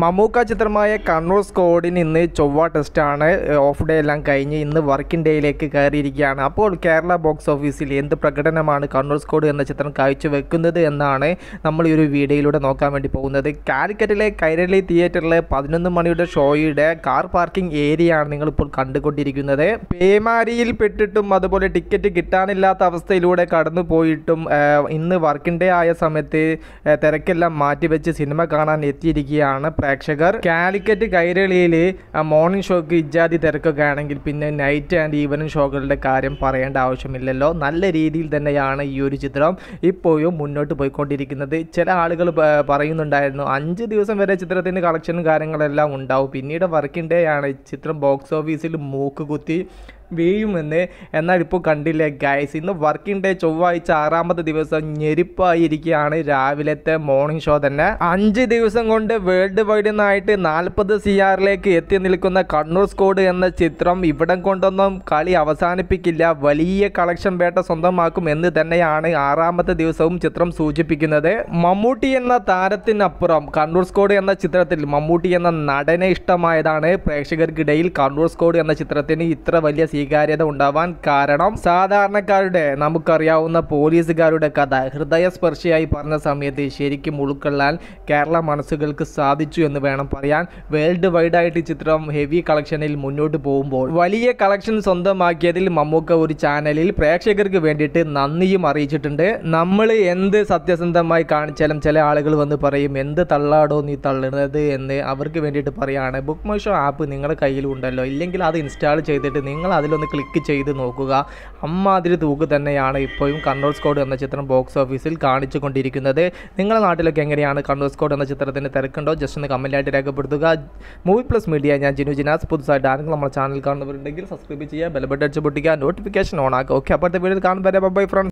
മമ്മൂക്ക ചിത്രമായ കണ്ണൂർ സ്കോഡിന് ഇന്ന് ചൊവ്വ ടെസ്റ്റാണ് ഓഫ് ഡേ എല്ലാം കഴിഞ്ഞ് ഇന്ന് വർക്കിംഗ് ഡേയിലേക്ക് കയറിയിരിക്കുകയാണ് അപ്പോൾ കേരള ബോക്സ് ഓഫീസിൽ എന്ത് പ്രകടനമാണ് കണ്ണൂർ സ്കോഡ് എന്ന ചിത്രം കാഴ്ച വെക്കുന്നത് എന്നാണ് നമ്മൾ ഈ ഒരു വീഡിയോയിലൂടെ നോക്കാൻ വേണ്ടി പോകുന്നത് കാലിക്കറ്റിലെ കൈരളി തിയേറ്ററിലെ പതിനൊന്ന് മണിയുടെ ഷോയുടെ കാർ പാർക്കിംഗ് ഏരിയയാണ് നിങ്ങളിപ്പോൾ കണ്ടുകൊണ്ടിരിക്കുന്നത് പേമാരിയിൽ പെട്ടിട്ടും അതുപോലെ ടിക്കറ്റ് കിട്ടാനില്ലാത്ത അവസ്ഥയിലൂടെ കടന്നു പോയിട്ടും ഇന്ന് വർക്കിംഗ് ഡേ ആയ സമയത്ത് തിരക്കെല്ലാം മാറ്റിവെച്ച് സിനിമ കാണാൻ എത്തിയിരിക്കുകയാണ് പ്രേക്ഷകർ കാലിക്കറ്റ് കൈരളിയിൽ മോർണിംഗ് ഷോക്ക് ഇജാതി തിരക്കൊക്കെ പിന്നെ നൈറ്റ് ആൻഡ് ഈവനിങ് ഷോകളുടെ കാര്യം പറയേണ്ട ആവശ്യമില്ലല്ലോ നല്ല രീതിയിൽ തന്നെയാണ് ഈ ഒരു ചിത്രം ഇപ്പോഴും മുന്നോട്ട് പോയിക്കൊണ്ടിരിക്കുന്നത് ചില ആളുകൾ പറയുന്നുണ്ടായിരുന്നു അഞ്ച് ദിവസം വരെ ചിത്രത്തിൻ്റെ കളക്ഷനും കാര്യങ്ങളെല്ലാം ഉണ്ടാവും പിന്നീട് വർക്കിൻ ഡേ ആണ് ചിത്രം ബോക്സ് ഓഫീസിൽ മൂക്ക് കുത്തി വീഴുമെന്ന് എന്നാൽ ഇപ്പോൾ കണ്ടില്ലേ ഗൈസ് ഇന്ന് വർക്കിംഗ് ഡേ ചൊവ്വാഴ്ച ആറാമത്തെ ദിവസം ഞെരിപ്പായിരിക്കുകയാണ് രാവിലത്തെ മോർണിംഗ് ഷോ തന്നെ അഞ്ച് ദിവസം കൊണ്ട് വേൾഡ് വൈഡ് നിന്നായിട്ട് നാൽപ്പത് സി ആറിലേക്ക് എത്തി നിൽക്കുന്ന കണ്ണൂർ സ്കോഡ് എന്ന ചിത്രം ഇവിടം കൊണ്ടൊന്നും കളി അവസാനിപ്പിക്കില്ല വലിയ കളക്ഷൻ വേട്ട സ്വന്തമാക്കും എന്ന് തന്നെയാണ് ആറാമത്തെ ദിവസവും ചിത്രം സൂചിപ്പിക്കുന്നത് മമ്മൂട്ടി എന്ന താരത്തിനപ്പുറം കണ്ണൂർ സ്കോഡ് എന്ന ചിത്രത്തിൽ മമ്മൂട്ടി എന്ന നടനെ ഇഷ്ടമായതാണ് പ്രേക്ഷകർക്കിടയിൽ കണ്ണൂർ സ്കോഡ് എന്ന ചിത്രത്തിന് ഇത്ര വലിയ സ്വീകരണം സ്വീകാര്യത ഉണ്ടാവാൻ കാരണം സാധാരണക്കാരുടെ നമുക്കറിയാവുന്ന പോലീസുകാരുടെ കഥ ഹൃദയസ്പർശിയായി പറഞ്ഞ സമയത്ത് ശരിക്കും ഉൾക്കൊള്ളാൻ കേരള മനസ്സുകൾക്ക് സാധിച്ചു എന്ന് വേണം പറയാൻ വേൾഡ് വൈഡ് ആയിട്ട് ചിത്രം ഹെവി കളക്ഷനിൽ മുന്നോട്ട് പോകുമ്പോൾ വലിയ കളക്ഷൻ സ്വന്തമാക്കിയതിൽ മമ്മൂക്ക ഒരു ചാനലിൽ പ്രേക്ഷകർക്ക് വേണ്ടിയിട്ട് നന്ദിയും അറിയിച്ചിട്ടുണ്ട് നമ്മൾ എന്ത് സത്യസന്ധമായി കാണിച്ചാലും ചില ആളുകൾ വന്ന് പറയും എന്ത് തള്ളാടോ നീ തള്ളണത് എന്ന് അവർക്ക് വേണ്ടിയിട്ട് പറയുകയാണ് ബുക്ക് മൈ ഷോ ആപ്പ് നിങ്ങളുടെ കയ്യിലുണ്ടല്ലോ ഇല്ലെങ്കിൽ അത് ഇൻസ്റ്റാൾ ചെയ്തിട്ട് നിങ്ങൾ അതിൽ ഒന്ന് ക്ലിക്ക് ചെയ്ത് നോക്കുക അമ്മാതിരി തൂക്ക് തന്നെയാണ് ഇപ്പോഴും കണ്ണൂർ സ്കോഡ് എന്ന ചിത്രം ബോക്സ് ഓഫീസിൽ കാണിച്ചു കൊണ്ടിരിക്കുന്നത് നിങ്ങളുടെ നാട്ടിലൊക്കെ എങ്ങനെയാണ് കണ്ണൂർ സ്കോഡ് എന്ന ചിത്രത്തിന് തിരക്കുണ്ടോ ജസ്റ്റ് ഒന്ന് കമൻറ്റായിട്ട് രേഖപ്പെടുത്തുക മൂവി പ്ലസ് മീഡിയ ഞാൻ ജിനു ജിനാസ് പുതുസായിട്ട് ആരെങ്കിലും നമ്മുടെ ചാനൽ കാണുന്നവരുണ്ടെങ്കിൽ സബ്സ്ക്രൈബ് ചെയ്യുക ബെൽബട്ടടിച്ച് പൊട്ടിക്കുക നോട്ടിഫിക്കേഷൻ ഓൺ ആക്കുക ഓക്കെ അപ്പോഴത്തെ വീഡിയോയിൽ കാണുമ്പോൾ ബൈ ഫ്രണ്ട്സ്